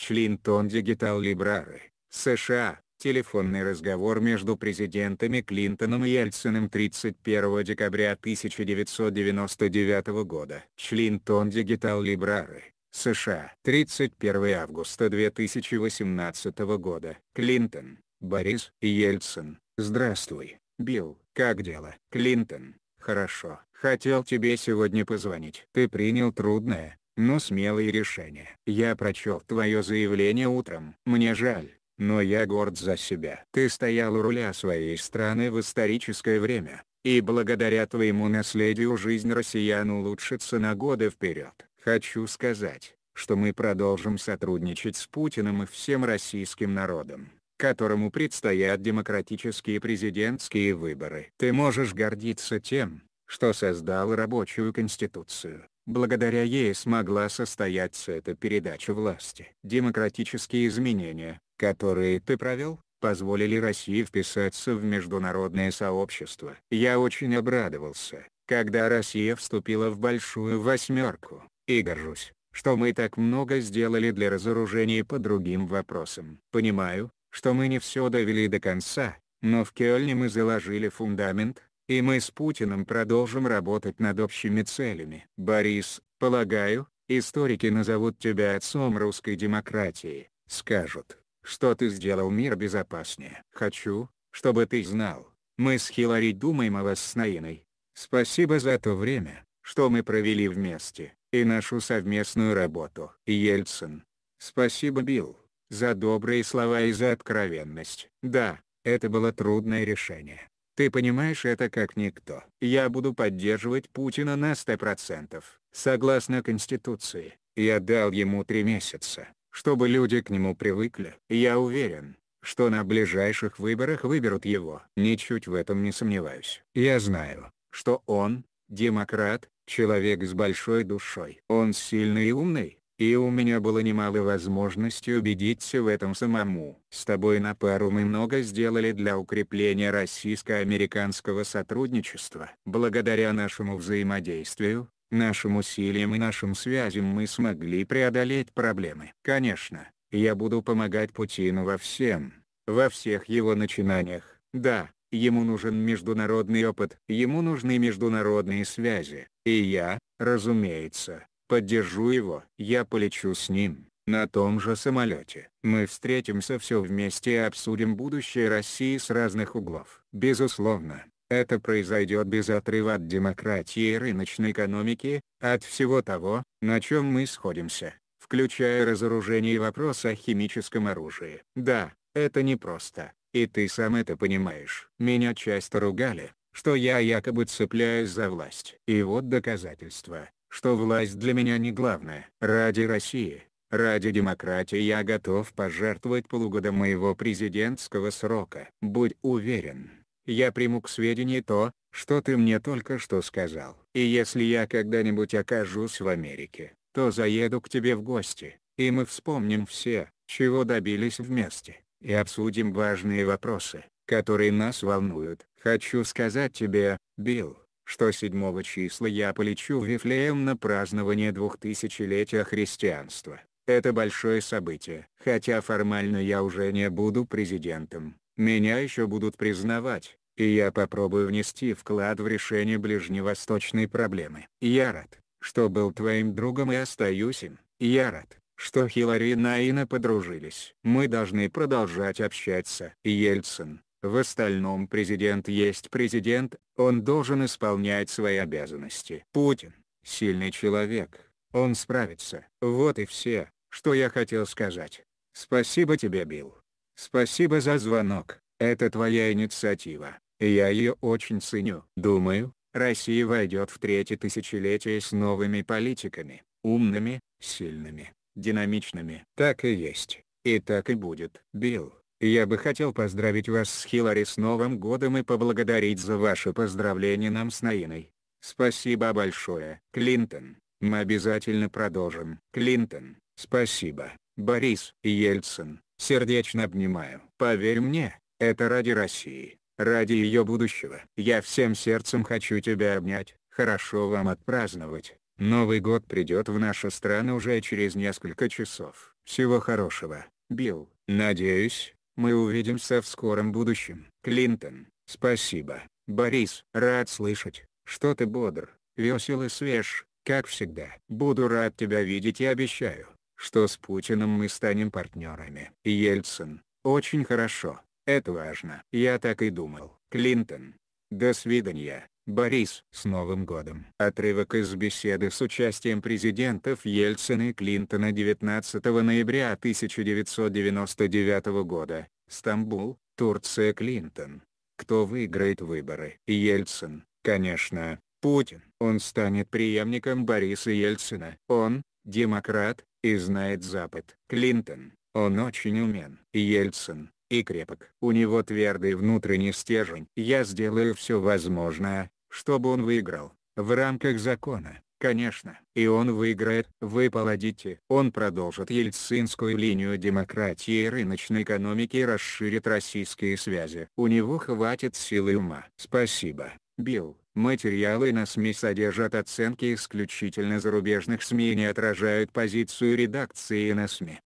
Члинтон Дигитал Либрары США, телефонный разговор между президентами Клинтоном и Ельциным 31 декабря 1999 года. Члинтон Дигитал Либрары США, 31 августа 2018 года. Клинтон, Борис, Ельцин, здравствуй, Билл, как дела? Клинтон, хорошо, хотел тебе сегодня позвонить. Ты принял трудное, но смелые решения. Я прочел твое заявление утром. Мне жаль, но я горд за себя. Ты стоял у руля своей страны в историческое время, и благодаря твоему наследию жизнь россиян улучшится на годы вперед. Хочу сказать, что мы продолжим сотрудничать с Путиным и всем российским народом которому предстоят демократические президентские выборы. Ты можешь гордиться тем, что создал рабочую конституцию, Благодаря ей смогла состояться эта передача власти. Демократические изменения, которые ты провел, позволили России вписаться в международное сообщество. Я очень обрадовался, когда Россия вступила в Большую Восьмерку, и горжусь, что мы так много сделали для разоружения по другим вопросам. Понимаю, что мы не все довели до конца, но в Кёльне мы заложили фундамент, и мы с Путиным продолжим работать над общими целями. Борис, полагаю, историки назовут тебя отцом русской демократии, скажут, что ты сделал мир безопаснее. Хочу, чтобы ты знал, мы с Хиллари думаем о вас с Наиной. Спасибо за то время, что мы провели вместе, и нашу совместную работу. Ельцин. Спасибо, Билл, за добрые слова и за откровенность. Да, это было трудное решение. Ты понимаешь это как никто. Я буду поддерживать Путина на 100%. Согласно Конституции, я дал ему три месяца, чтобы люди к нему привыкли. Я уверен, что на ближайших выборах выберут его. Ничуть в этом не сомневаюсь. Я знаю, что он, демократ, человек с большой душой. Он сильный и умный, и у меня было немало возможностей убедиться в этом самому. С тобой на пару мы много сделали для укрепления российско-американского сотрудничества. Благодаря нашему взаимодействию, нашим усилиям и нашим связям мы смогли преодолеть проблемы. Конечно, я буду помогать Путину во всем, во всех его начинаниях. Да, ему нужен международный опыт, ему нужны международные связи, и я, разумеется, Поддержу его. Я полечу с ним, на том же самолете. Мы встретимся все вместе и обсудим будущее России с разных углов. Безусловно, это произойдет без отрыва от демократии и рыночной экономики, от всего того, на чем мы сходимся, включая разоружение и вопрос о химическом оружии. Да, это непросто, и ты сам это понимаешь. Меня часто ругали, что я якобы цепляюсь за власть. И вот доказательства что власть для меня не главное. Ради России, ради демократии я готов пожертвовать полугода моего президентского срока. Будь уверен, я приму к сведению то, что ты мне только что сказал. И если я когда-нибудь окажусь в Америке, то заеду к тебе в гости, и мы вспомним все, чего добились вместе, и обсудим важные вопросы, которые нас волнуют. Хочу сказать тебе, Билл, что 7 числа я полечу в Вифлеем на празднование двухтысячелетия христианства. Это большое событие. Хотя формально я уже не буду президентом, меня еще будут признавать, и я попробую внести вклад в решение ближневосточной проблемы. Я рад, что был твоим другом и остаюсь им. Я рад, что Хиллари и Наина подружились. Мы должны продолжать общаться. Ельцин, в остальном президент есть президент, он должен исполнять свои обязанности. Путин – сильный человек, он справится. Вот и все, что я хотел сказать. Спасибо тебе, Билл. Спасибо за звонок, это твоя инициатива, я ее очень ценю. Думаю, Россия войдет в третье тысячелетие с новыми политиками, умными, сильными, динамичными. Так и есть, и так и будет. Билл, я бы хотел поздравить вас с Хиллари с Новым Годом и поблагодарить за ваше поздравление нам с Наиной. Спасибо большое. Клинтон, мы обязательно продолжим. Клинтон, спасибо. Борис Ельцин, сердечно обнимаю. Поверь мне, это ради России, ради ее будущего. Я всем сердцем хочу тебя обнять. Хорошо вам отпраздновать. Новый год придет в нашу страну уже через несколько часов. Всего хорошего, Билл. Надеюсь, мы увидимся в скором будущем. Клинтон, спасибо. Борис, рад слышать, что ты бодр, весел и свеж, как всегда. Буду рад тебя видеть и обещаю, что с Путиным мы станем партнерами. Ельцин, очень хорошо, это важно. Я так и думал. Клинтон, до свидания. Борис, с Новым годом. Отрывок из беседы с участием президентов Ельцина и Клинтона 19 ноября 1999 года, Стамбул, Турция Клинтон. Кто выиграет выборы? Ельцин, конечно, Путин. Он станет преемником Бориса Ельцина. Он, демократ, и знает Запад. Клинтон, он очень умен. Ельцин, и крепок. У него твердый внутренний стержень. Я сделаю все возможное, чтобы он выиграл, в рамках закона, конечно. И он выиграет. Вы поводите. Он продолжит ельцинскую линию демократии и рыночной экономики и расширит российские связи. У него хватит силы ума. Спасибо, Билл. Материалы на СМИ содержат оценки исключительно зарубежных СМИ и не отражают позицию редакции на СМИ.